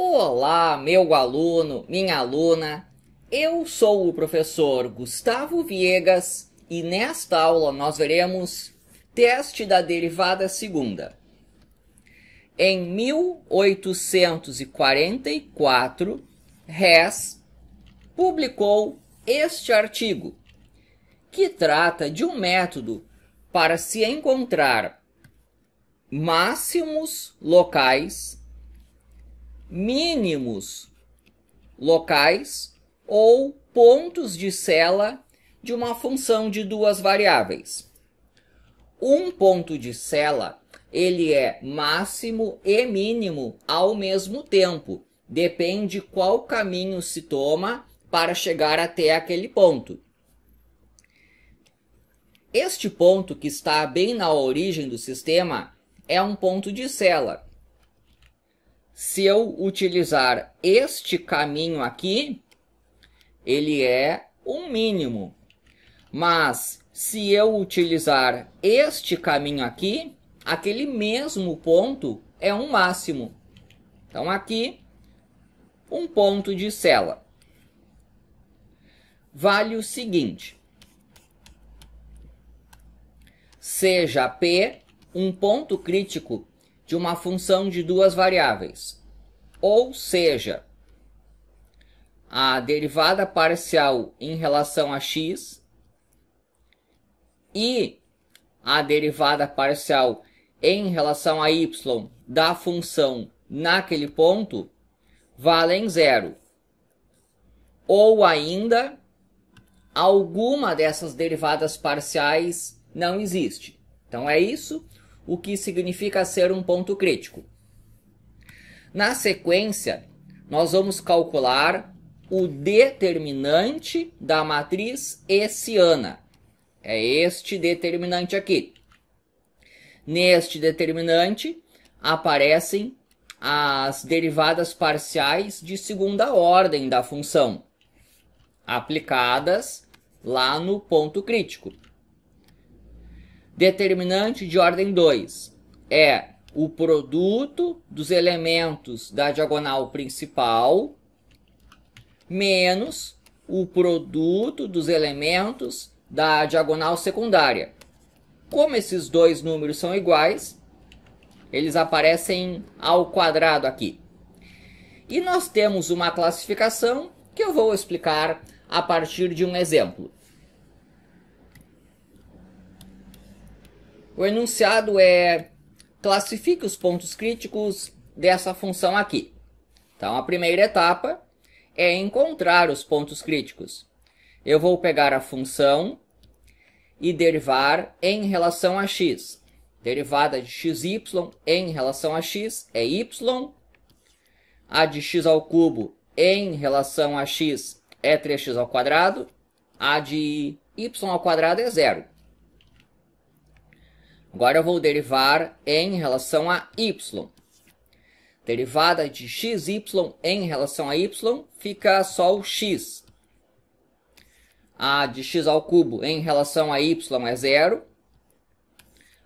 Olá, meu aluno, minha aluna. Eu sou o professor Gustavo Viegas e nesta aula nós veremos teste da derivada segunda. Em 1844, Hess publicou este artigo, que trata de um método para se encontrar máximos locais mínimos locais ou pontos de cela de uma função de duas variáveis. Um ponto de cela, ele é máximo e mínimo ao mesmo tempo. Depende qual caminho se toma para chegar até aquele ponto. Este ponto que está bem na origem do sistema é um ponto de cela se eu utilizar este caminho aqui, ele é um mínimo. Mas se eu utilizar este caminho aqui, aquele mesmo ponto é um máximo. Então aqui, um ponto de cela. Vale o seguinte. Seja P um ponto crítico de uma função de duas variáveis. Ou seja, a derivada parcial em relação a x e a derivada parcial em relação a y da função naquele ponto valem zero. Ou ainda, alguma dessas derivadas parciais não existe. Então é isso o que significa ser um ponto crítico. Na sequência, nós vamos calcular o determinante da matriz hessiana. É este determinante aqui. Neste determinante aparecem as derivadas parciais de segunda ordem da função, aplicadas lá no ponto crítico. Determinante de ordem 2 é o produto dos elementos da diagonal principal menos o produto dos elementos da diagonal secundária. Como esses dois números são iguais, eles aparecem ao quadrado aqui. E nós temos uma classificação que eu vou explicar a partir de um exemplo. O enunciado é classifique os pontos críticos dessa função aqui. Então a primeira etapa é encontrar os pontos críticos. Eu vou pegar a função e derivar em relação a x. Derivada de xy em relação a x é y. A de x ao cubo em relação a x é 3x ao quadrado. A de y ao quadrado é zero. Agora eu vou derivar em relação a y. Derivada de xy em relação a y fica só o x. A de x ao cubo em relação a y é zero.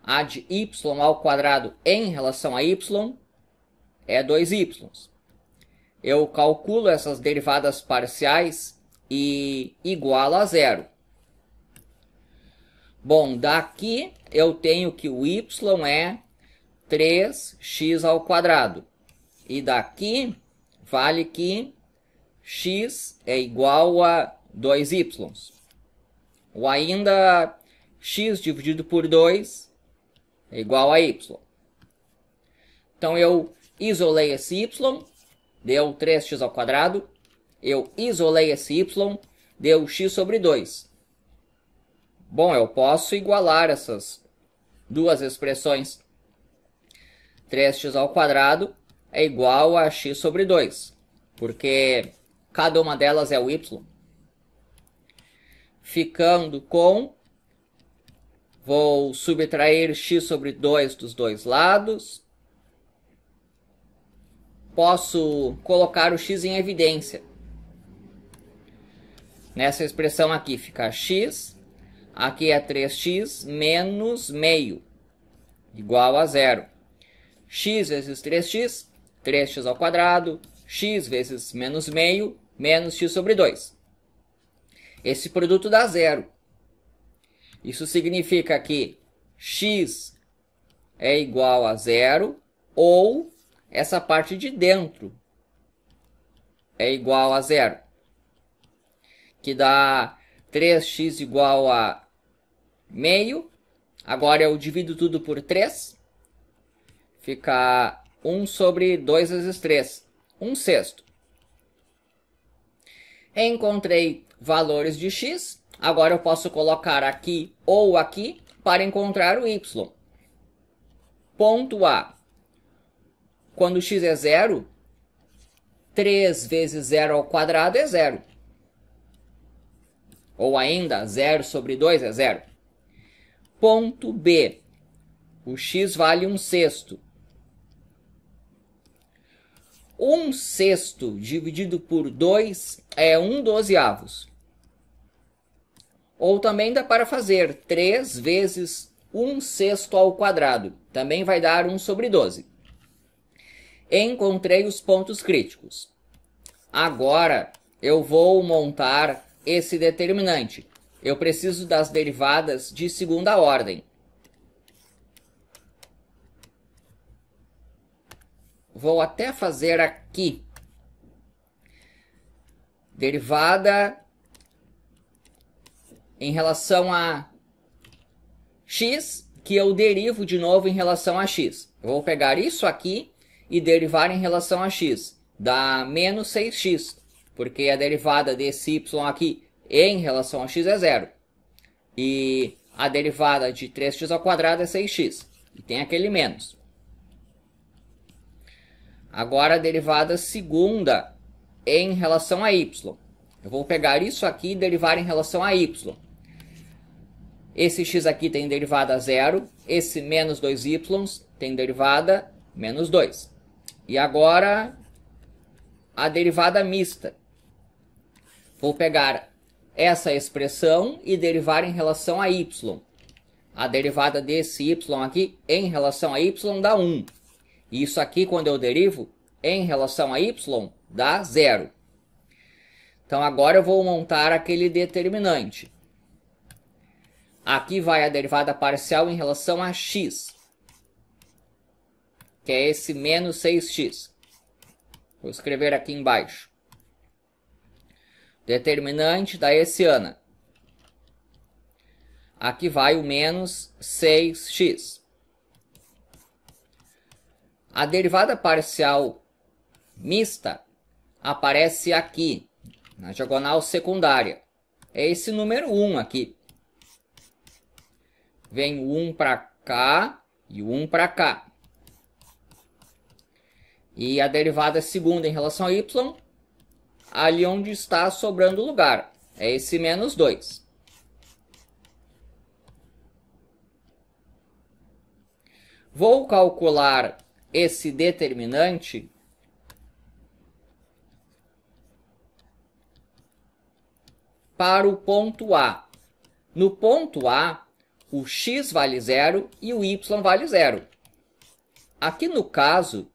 A de y ao quadrado em relação a y é 2y. Eu calculo essas derivadas parciais e igual a zero. Bom, daqui eu tenho que o y é 3x ao quadrado. E daqui vale que x é igual a 2y. Ou ainda x dividido por 2 é igual a y. Então eu isolei esse y, deu 3x ao quadrado. Eu isolei esse y, deu x sobre 2. Bom, eu posso igualar essas duas expressões. 3x ao quadrado é igual a x sobre 2, porque cada uma delas é o y. Ficando com, vou subtrair x sobre 2 dos dois lados. Posso colocar o x em evidência. Nessa expressão aqui fica x Aqui é 3x menos meio, igual a zero. x vezes 3x, 3x ao quadrado, x vezes menos meio, menos x sobre 2. Esse produto dá zero. Isso significa que x é igual a zero ou essa parte de dentro é igual a zero. Que dá 3x igual a meio. Agora eu divido tudo por 3. Fica 1 sobre 2 vezes 3. 1 sexto. Encontrei valores de x. Agora eu posso colocar aqui ou aqui para encontrar o y. Ponto A. Quando x é zero, 3 vezes 0 ao quadrado é zero. Ou ainda, 0 sobre 2 é 0. Ponto B. O x vale 1 sexto. 1 sexto dividido por 2 é 1 dozeavos. Ou também dá para fazer 3 vezes 1 sexto ao quadrado. Também vai dar 1 sobre 12. Encontrei os pontos críticos. Agora eu vou montar esse determinante. Eu preciso das derivadas de segunda ordem. Vou até fazer aqui. Derivada em relação a x, que eu derivo de novo em relação a x. vou pegar isso aqui e derivar em relação a x. Dá menos 6x porque a derivada desse y aqui em relação a x é zero. E a derivada de 3x ao quadrado é 6x. E tem aquele menos. Agora a derivada segunda em relação a y. Eu vou pegar isso aqui e derivar em relação a y. Esse x aqui tem derivada zero. Esse menos 2y tem derivada menos 2. E agora a derivada mista. Vou pegar essa expressão e derivar em relação a y. A derivada desse y aqui em relação a y dá 1. Isso aqui, quando eu derivo em relação a y, dá zero. Então, agora eu vou montar aquele determinante. Aqui vai a derivada parcial em relação a x, que é esse menos 6x. Vou escrever aqui embaixo determinante da hessiana. Aqui vai o menos 6x. A derivada parcial mista aparece aqui, na diagonal secundária. É esse número 1 aqui. Vem 1 para cá e 1 para cá. E a derivada segunda em relação a y ali onde está sobrando lugar. É esse menos 2. Vou calcular esse determinante para o ponto A. No ponto A, o x vale zero e o y vale zero. Aqui no caso,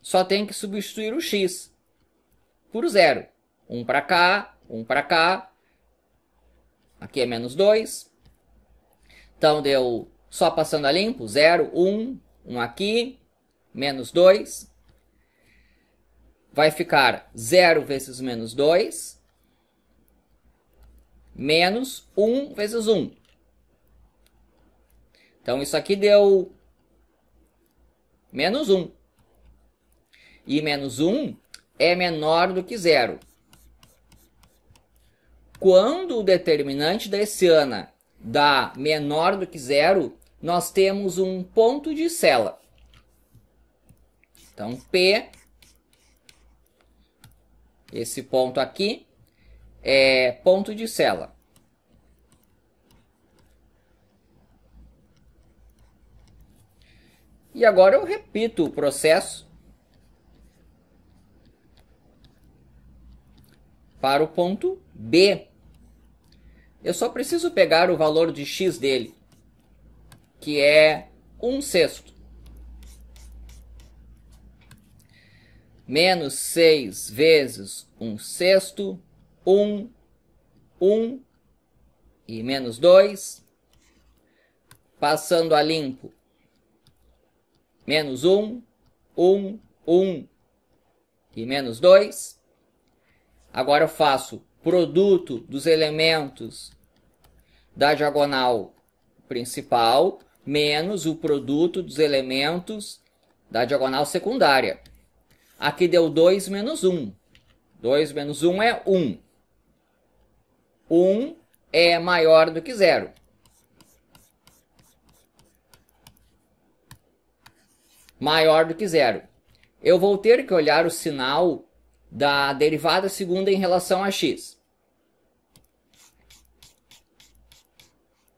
só tem que substituir o x por zero. Um para cá, um para cá. Aqui é menos 2. Então deu só passando a limpo, 0, 1, 1 aqui, menos 2. Vai ficar 0 vezes menos 2, menos 1 vezes 1. Então, isso aqui deu menos 1. E menos 1 é menor do que zero. Quando o determinante da hessiana dá menor do que zero, nós temos um ponto de cela. Então, P, esse ponto aqui, é ponto de cela. E agora eu repito o processo para o ponto B. Eu só preciso pegar o valor de x dele, que é 1 sexto. Menos 6 vezes 1 sexto, 1, 1 e menos 2. Passando a limpo, menos 1, 1, 1 e menos 2 Agora eu faço produto dos elementos da diagonal principal menos o produto dos elementos da diagonal secundária. Aqui deu 2 menos 1. 2 menos 1 é 1. 1 é maior do que zero. Maior do que zero. Eu vou ter que olhar o sinal da derivada segunda em relação a x.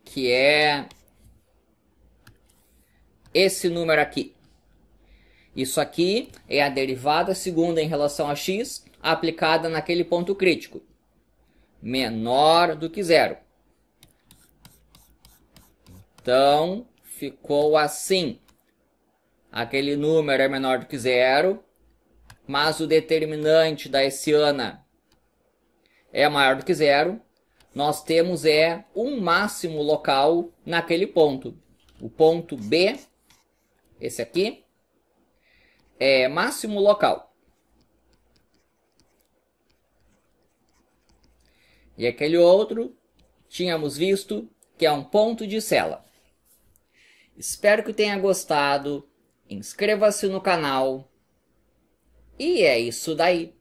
Que é esse número aqui. Isso aqui é a derivada segunda em relação a x aplicada naquele ponto crítico. Menor do que zero. Então, ficou assim. Aquele número é menor do que zero, mas o determinante da hessiana é maior do que zero, nós temos é um máximo local naquele ponto. O ponto B, esse aqui, é máximo local. E aquele outro, tínhamos visto que é um ponto de cela. Espero que tenha gostado. Inscreva-se no canal e é isso daí.